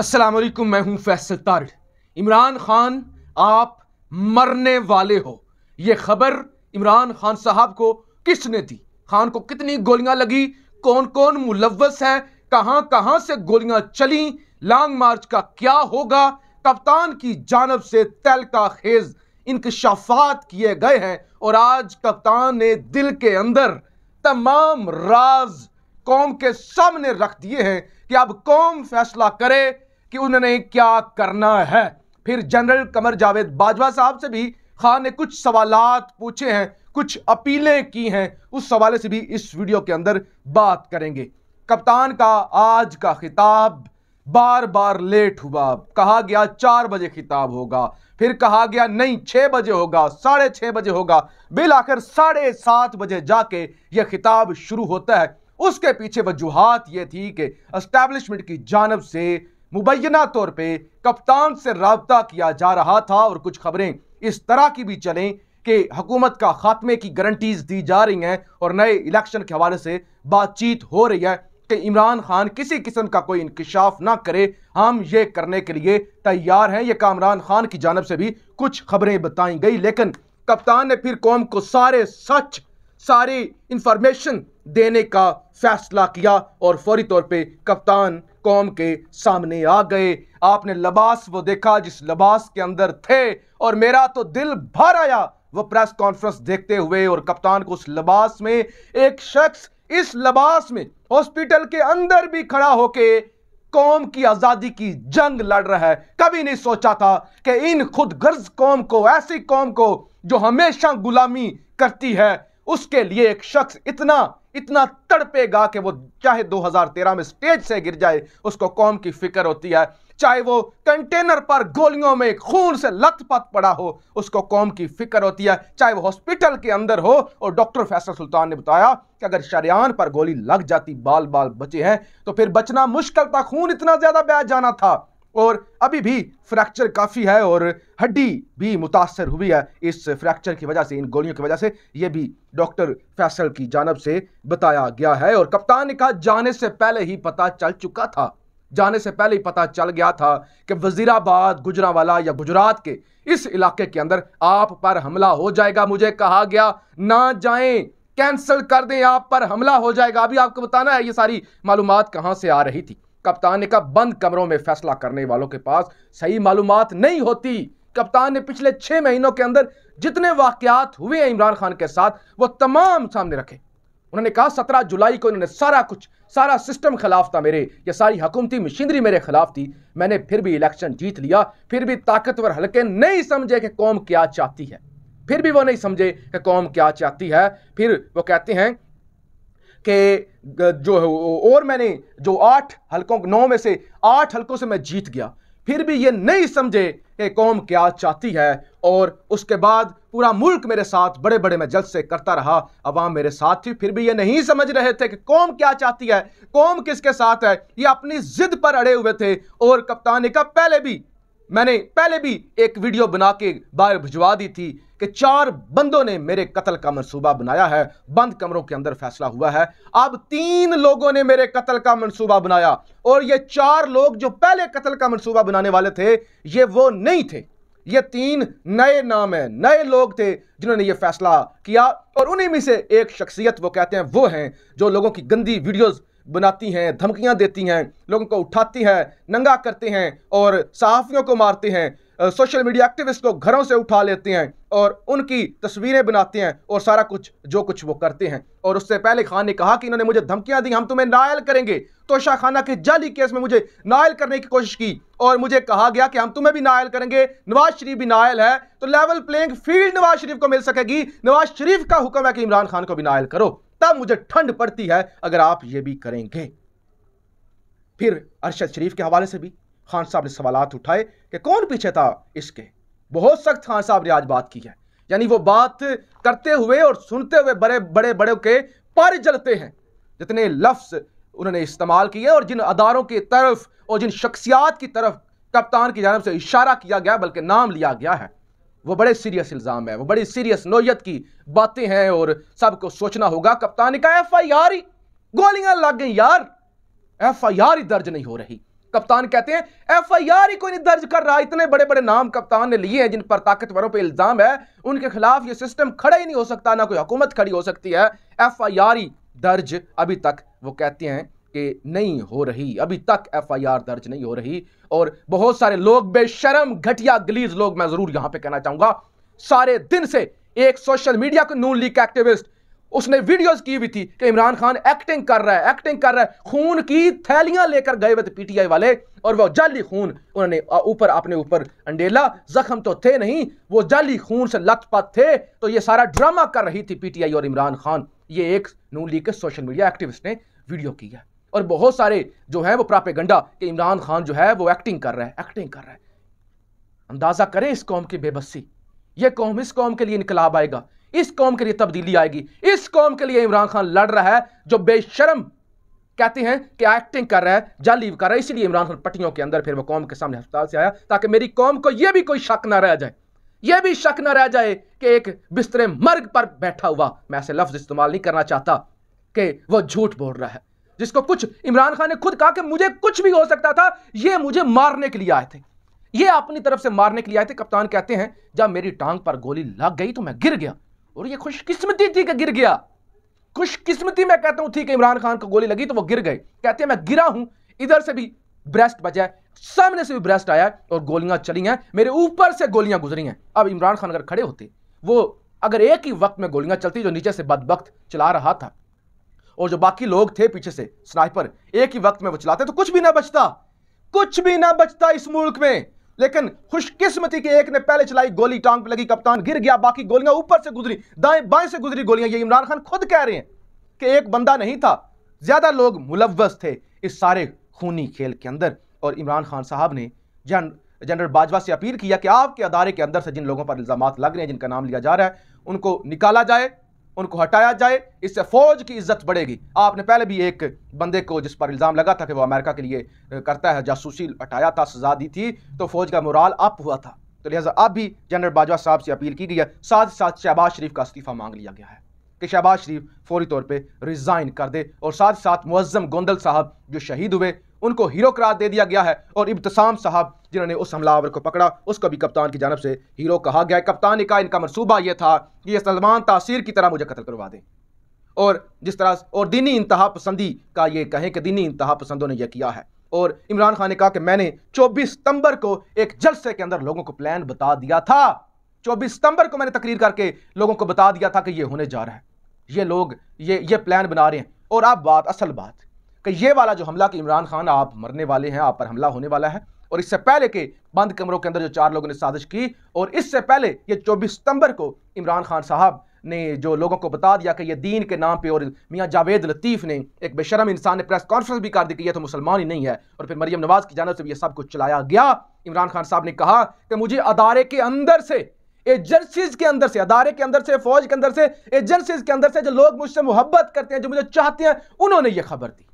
अस्सलाम वालेकुम मैं हूं फैसल तार इमरान खान आप मरने वाले हो यह खबर इमरान खान साहब को किसने दी खान को कितनी गोलियां लगी कौन कौन मुलवस है कहां कहां से गोलियां चली लॉन्ग मार्च का क्या होगा कप्तान की जानब से तेल का खेज इंकशाफात किए गए हैं और आज कप्तान ने दिल के अंदर तमाम राज कौम के सामने रख दिए हैं कि अब कौम फैसला करे कि उन्होंने क्या करना है फिर जनरल कमर जावेद बाजवा साहब से भी खान ने कुछ सवाल पूछे हैं कुछ अपीलें की हैं उस सवाले से भी इस वीडियो के अंदर बात करेंगे कप्तान का आज का खिताब बार बार लेट हुआ कहा गया चार बजे खिताब होगा फिर कहा गया नहीं छः बजे होगा साढ़े छः बजे होगा बिल आखिर साढ़े सात बजे जाके यह खिताब शुरू होता है उसके पीछे वजूहत यह थी कि अस्टैब्लिशमेंट की जानब से मुबैना तौर पर कप्तान से रबता किया जा रहा था और कुछ खबरें इस तरह की भी चलें कि हुकूमत का खात्मे की गारंटीज़ दी जा रही हैं और नए इलेक्शन के हवाले से बातचीत हो रही है कि इमरान खान किसी किस्म का कोई इंकशाफ ना करे हम ये करने के लिए तैयार हैं ये कामरान खान की जानब से भी कुछ खबरें बताई गई लेकिन कप्तान ने फिर कौम को सारे सच सारी इंफॉर्मेशन देने का फैसला किया और फौरी तौर पे कप्तान कौम के सामने आ गए आपने लबास वो देखा जिस लबास के अंदर थे और मेरा तो दिल भर आया वो प्रेस कॉन्फ्रेंस देखते हुए और कप्तान को उस लबास में एक शख्स इस लबास में हॉस्पिटल के अंदर भी खड़ा होके कौम की आज़ादी की जंग लड़ रहा है कभी नहीं सोचा था कि इन खुद गर्ज कौम को ऐसी कौम को जो हमेशा गुलामी करती है उसके लिए एक शख्स इतना इतना तड़पेगा कि वो चाहे 2013 में स्टेज से गिर जाए उसको कौम की फिक्र होती है चाहे वो कंटेनर पर गोलियों में खून से लथपथ पड़ा हो उसको कौम की फिक्र होती है चाहे वो हॉस्पिटल के अंदर हो और डॉक्टर फैसल सुल्तान ने बताया कि अगर शरियान पर गोली लग जाती बाल बाल बचे हैं तो फिर बचना मुश्किल था खून इतना ज़्यादा बह जाना था और अभी भी फ्रैक्चर काफ़ी है और हड्डी भी मुतासर हुई है इस फ्रैक्चर की वजह से इन गोलियों की वजह से ये भी डॉक्टर फैसल की जानब से बताया गया है और कप्तान ने कहा जाने से पहले ही पता चल चुका था जाने से पहले ही पता चल गया था कि वजीराबाद गुजरावाला या गुजरात के इस इलाके के अंदर आप पर हमला हो जाएगा मुझे कहा गया ना जाएं कैंसिल कर दें आप पर हमला हो जाएगा अभी आपको बताना है ये सारी मालूम कहाँ से आ रही थी कप्तान ने कहा बंद कमरों में फैसला करने वालों के पास सही मालूम नहीं होती कप्तान ने पिछले छह महीनों के अंदर जितने वाकयात हुए हैं इमरान खान के साथ वो तमाम सामने रखे उन्होंने कहा सत्रह जुलाई को इन्होंने सारा कुछ सारा सिस्टम खिलाफ था मेरे या सारी हुकूमती मशीनरी मेरे खिलाफ थी मैंने फिर भी इलेक्शन जीत लिया फिर भी ताकतवर हलके नहीं समझे कि कौम क्या चाहती है फिर भी वो नहीं समझे कि कौम क्या चाहती है फिर वो कहते हैं कि जो और मैंने जो आठ हलकों नौ में से आठ हलकों से मैं जीत गया फिर भी ये नहीं समझे कि कौम क्या चाहती है और उसके बाद पूरा मुल्क मेरे साथ बड़े बड़े मैं से करता रहा अवाम मेरे साथ थी फिर भी ये नहीं समझ रहे थे कि कौम क्या चाहती है कौम किसके साथ है ये अपनी जिद पर अड़े हुए थे और कप्तानी का पहले भी मैंने पहले भी एक वीडियो बना के बाहर भिजवा दी थी कि चार बंदों ने मेरे कत्ल का मंसूबा बनाया है बंद कमरों के अंदर फैसला हुआ है अब तीन लोगों ने मेरे कत्ल का मंसूबा बनाया और ये चार लोग जो पहले कत्ल का मंसूबा बनाने वाले थे ये वो नहीं थे ये तीन नए नाम हैं नए लोग थे जिन्होंने ये फैसला किया और उन्हीं में से एक शख्सियत वो कहते हैं वो हैं जो लोगों की गंदी वीडियोज़ बनाती हैं धमकियां देती हैं लोगों को उठाती हैं नंगा करते हैं और सहाफ़ियों को मारते हैं सोशल मीडिया एक्टिविस्ट को घरों से उठा लेते हैं और उनकी तस्वीरें बनाते हैं और सारा कुछ जो कुछ वो करते हैं और उससे पहले खान ने कहा कि इन्होंने मुझे धमकियां दी हम तुम्हें नायल करेंगे तो शाह खाना के जाली केस में मुझे नायल करने की कोशिश की और मुझे कहा गया कि हम तुम्हें भी नायल करेंगे नवाज शरीफ भी नायल है तो level playing field Nawaz Sharif को मिल सकेगी नवाज शरीफ का हुक्म है कि इमरान खान को भी नायल करो तब मुझे ठंड पड़ती है अगर आप ये भी करेंगे फिर अरशद शरीफ के हवाले से भी खान साहब ने सवाल उठाए कि कौन पीछे था इसके बहुत सख्त खान साहब ने आज बात की है यानी वो बात करते हुए और सुनते हुए बड़े बड़े बड़े के पर जलते हैं जितने लफ्स उन्होंने इस्तेमाल किए और जिन अदारों की तरफ और जिन शख्सियात की तरफ कप्तान की जानब से इशारा किया गया बल्कि नाम लिया गया है वो बड़े सीरियस इल्ज़ाम है वो बड़ी सीरियस नोयत की बातें हैं और सबको सोचना होगा कप्तान का एफ आई आर ही गोलियां लग गई यार एफ आई आर ही दर्ज नहीं हो रही कप्तान कहते हैं एफ आई आर ही कोई नहीं दर्ज कर रहा इतने बड़े बड़े नाम कप्तान ने लिए हैं जिन पर ताकतवरों पर इल्ज़ाम है उनके खिलाफ ये सिस्टम खड़ा ही नहीं हो सकता ना कोई हुकूमत खड़ी हो सकती है एफ आई आर ही दर्ज अभी तक वो कहते हैं कि नहीं हो रही अभी तक एफआईआर दर्ज नहीं हो रही और बहुत सारे लोग बेशरम घटिया गलीज लोग मैं जरूर यहां पे कहना चाहूंगा सारे दिन से एक सोशल मीडिया को नून लीग एक्टिविस्ट उसने वीडियोस की हुई थी कि इमरान खान एक्टिंग कर रहा है एक्टिंग कर रहा है खून की थैलियां लेकर गए हुए थे पीटीआई वाले और वो जाली खून उन्होंने ऊपर अपने ऊपर अंडेला जख्म तो थे नहीं वो जाली खून से लथपथ थे तो ये सारा ड्रामा कर रही थी पीटीआई और इमरान खान ये एक नून लीग के सोशल मीडिया एक्टिविस्ट ने वीडियो की है और बहुत सारे जो है वो गंडा कि इमरान खान जो है वो एक्टिंग कर रहा है एक्टिंग कर रहा है अंदाज़ा करें इस कौम की बेबसी ये कौम इस कौम के लिए इनकलाब आएगा इस कौम के लिए तब्दीली आएगी इस कौम के लिए इमरान खान लड़ रहा है जो बेशरम कहते हैं कि एक्टिंग कर रहा है जालीव कर रहा है इसीलिए इमरान खान पट्टियों के अंदर फिर वो कौम के सामने अस्पताल से आया ताकि मेरी कौम को यह भी कोई शक ना रह जाए यह भी शक ना रह जाए कि एक बिस्तरे मर्ग पर बैठा हुआ मैं ऐसे लफ्ज इस्तेमाल नहीं करना चाहता कि वह झूठ बोल रहा है जिसको कुछ इमरान खान ने खुद कहा कि मुझे कुछ भी हो सकता था ये मुझे मारने के लिए आए थे ये अपनी तरफ से मारने के लिए आए थे कप्तान कहते हैं जब मेरी टांग पर गोली लग गई तो मैं गिर गया और ये खुशकिस्मती थी कि गिर गया खुशकिस्मती मैं कहता हूं थी कि इमरान खान को गोली लगी तो वो गिर गए कहते हैं मैं गिरा हूं इधर से भी ब्रेस्ट बजा सामने से भी ब्रेस्ट आया और गोलियां चली हैं मेरे ऊपर से गोलियां गुजरी हैं अब इमरान खान अगर खड़े होते वो अगर एक ही वक्त में गोलियां चलती जो नीचे से बदबक चला रहा था और जो बाकी लोग थे पीछे से स्नाइपर एक ही वक्त में वो चलाते तो कुछ भी ना बचता कुछ भी ना बचता इस मुल्क में लेकिन खुशकिस्मती के एक ने पहले चलाई गोली टांग पे लगी कप्तान गिर गया बाकी गोलियां ऊपर से गुजरी दाएं बाएं से गुजरी गोलियां ये इमरान खान खुद कह रहे हैं कि एक बंदा नहीं था ज्यादा लोग मुलवस थे इस सारे खूनी खेल के अंदर और इमरान खान साहब ने जन जनरल बाजवा से अपील किया कि आपके अदारे के अंदर से जिन लोगों पर इल्ज़ाम लग रहे हैं जिनका नाम लिया जा रहा है उनको निकाला जाए उनको हटाया जाए इससे फ़ौज की इज्जत बढ़ेगी आपने पहले भी एक बंदे को जिस पर इल्ज़ाम लगा था कि वो अमेरिका के लिए करता है जासूसी हटाया था सजा दी थी तो फ़ौज का मुराल अप हुआ था तो लिहाजा अब भी जनरल बाजवा साहब से अपील की गई है साथ साथ शहबाज शरीफ का इस्तीफ़ा मांग लिया गया है कि शहबाज शरीफ फौरी तौर पर रिज़ाइन कर दे और साथ साथ मुज़म गोंदल साहब जो शहीद हुए उनको हीरो करार दे दिया गया है और इब्तसाम साहब जिन्होंने उस हमलावर को पकड़ा उसको भी कप्तान की जानब से हीरो कहा गया कप्तान ने कहा इनका मनसूबा यह था कि ये सलमान तासीर की तरह मुझे कत्ल करवा दें और जिस तरह और दीनी इंतहा पसंदी का ये कहें कि दीनी इंतहा पसंदों ने यह किया है और इमरान खान ने कहा कि मैंने 24 सितंबर को एक जलसे के अंदर लोगों को प्लान बता दिया था 24 सितंबर को मैंने तकरीर करके लोगों को बता दिया था कि ये होने जा रहा है ये लोग ये ये प्लान बना रहे हैं और आप बात असल बात कि ये वाला जो हमला कि इमरान खान आप मरने वाले हैं आप पर हमला होने वाला है और इससे पहले के बंद कमरों के अंदर जो चार लोगों ने साजिश की और इससे पहले ये चौबीस सितंबर को इमरान खान साहब ने जो लोगों को बता दिया कि ये दीन के नाम पे और मियाँ जावेद लतीफ़ ने एक बेशरम इंसान ने प्रेस कॉन्फ्रेंस भी कर दी कि यह तो मुसलमान ही नहीं है और फिर मरियम नवाज़ की जानव से भी यह सब कुछ चलाया गया इमरान खान साहब ने कहा कि मुझे अदारे के अंदर से एजेंसीज के अंदर से अदारे के अंदर से फौज के अंदर से एजेंसीज के अंदर से जो लोग मुझसे मुहब्बत करते हैं जो मुझे चाहते हैं उन्होंने ये खबर दी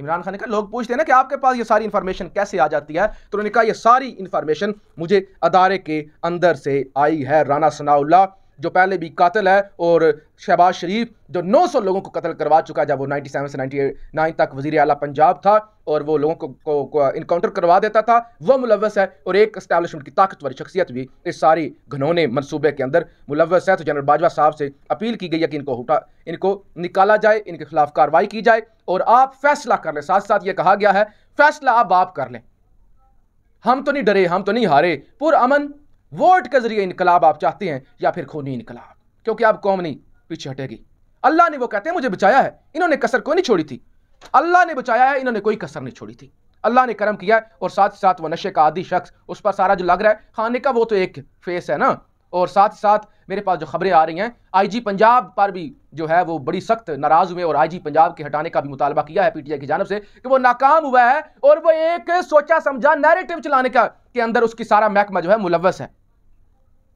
इमरान खान ने कहा लोग पूछते हैं ना कि आपके पास ये सारी इन्फॉर्मेशन कैसे आ जाती है तो उन्होंने कहा यह सारी इन्फॉर्मेशन मुझे अदारे के अंदर से आई है राना सनाउल्ला जो पहले भी कातिल है और शहबाज शरीफ जो 900 लोगों को कत्ल करवा चुका जब वो 97 से 99 तक वजीर अला पंजाब था और वो लोगों को, को, को इनकाउंटर करवा देता था वह मुलवस है और एक इस्टेबलिशमेंट की ताकतवर शख्सियत भी इस सारी घनौने मनसूबे के अंदर मुलवस है तो जनरल बाजवा साहब से अपील की गई है कि इनको उठा इनको निकाला जाए इनके खिलाफ कार्रवाई की जाए और आप फैसला कर लें साथ साथ ये कहा गया है फैसला आप आप कर लें हम तो नहीं डरे हम तो नहीं हारे पुरअमन वोट के जरिए इनकलाब आप चाहते हैं या फिर खूनी इनकलाब क्योंकि आप कौम नहीं पीछे हटेगी अल्लाह ने वो कहते हैं मुझे बचाया है इन्होंने कसर को नहीं छोड़ी थी अल्लाह ने बचाया है इन्होंने कोई कसर नहीं छोड़ी थी अल्लाह ने कर्म किया है और साथ ही साथ वो नशे का आदि शख्स उस पर सारा जो लग रहा है खाने का वो तो एक फेस है ना और साथ ही साथ मेरे पास जो खबरें आ रही हैं आईजी पंजाब पर भी जो है वो बड़ी सख्त नाराज़ हुए और आईजी पंजाब के हटाने का भी मुतालबा किया है पीटीआई की जानब से कि वो नाकाम हुआ है और वो एक सोचा समझा नैरेटिव चलाने का के अंदर उसकी सारा महकमा जो है मुलवस है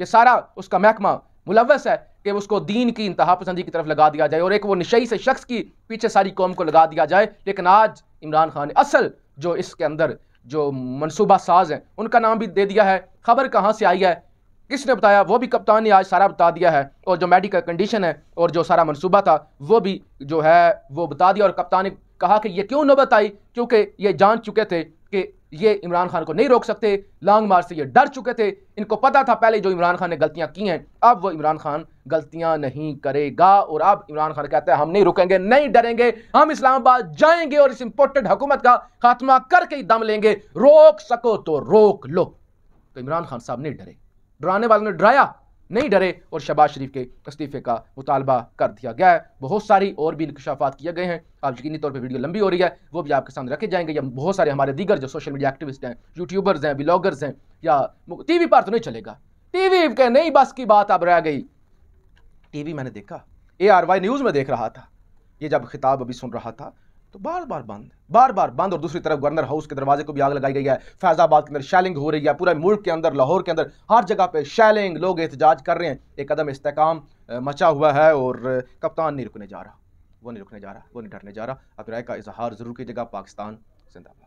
ये सारा उसका महकमा मुलवस है कि उसको दीन की इंतहा पसंदी की तरफ लगा दिया जाए और एक वो निशई से शख्स की पीछे सारी कौम को लगा दिया जाए लेकिन आज इमरान खान ने असल जो इसके अंदर जो मनसूबा साज हैं उनका नाम भी दे दिया है खबर कहाँ से आई है किसने बताया वो भी कप्तान ने आज सारा बता दिया है और जो मेडिकल कंडीशन है और जो सारा मनसूबा था वो भी जो है वो बता दिया और कप्तान ने कहा कि ये क्यों नौबत आई क्योंकि ये जान चुके थे ये इमरान खान को नहीं रोक सकते लॉन्ग मार्च से ये डर चुके थे इनको पता था पहले जो इमरान खान ने गलतियां की हैं अब वो इमरान खान गलतियां नहीं करेगा और अब इमरान खान कहते हैं हम नहीं रुकेंगे नहीं डरेंगे हम इस्लामाबाद जाएंगे और इस इंपोर्टेंट हुकूमत का खात्मा करके ही दम लेंगे रोक सको तो रोक लो तो इमरान खान साहब नहीं डरे डराने वालों ने डराया नहीं डरे और शबाज शरीफ के इस्तीफे का मुतालबा कर दिया गया है बहुत सारी और भी इंकशाफात किए गए हैं आप यकीनी तौर पर वीडियो लंबी हो रही है वो भी आपके सामने रखे जाएंगे या बहुत सारे हमारे दीगर जो सोशल मीडिया एक्टिविस्ट हैं यूट्यूबर्स हैं ब्लॉगर्स हैं या टी वी पर तो नहीं चलेगा टी वी के नहीं बस की बात अब रह गई टी वी मैंने देखा ए आर वाई न्यूज़ में देख रहा था ये जब खिताब अभी सुन रहा था तो बार बार बंद बार बार बंद और दूसरी तरफ गवर्नर हाउस के दरवाजे को भी आग लगाई गई है फैजाबाद के अंदर शैलिंग हो रही है पूरे मुल्क के अंदर लाहौर के अंदर हर जगह पे शैलिंग लोग एहतजाज कर रहे हैं एक कदम इस्तेकाम मचा हुआ है और कप्तान नहीं रुकने जा रहा वो नहीं रुकने जा रहा वो नहीं डरने जा रहा अब राय का इजहार ज़रूर कीजिएगा पाकिस्तान जिंदा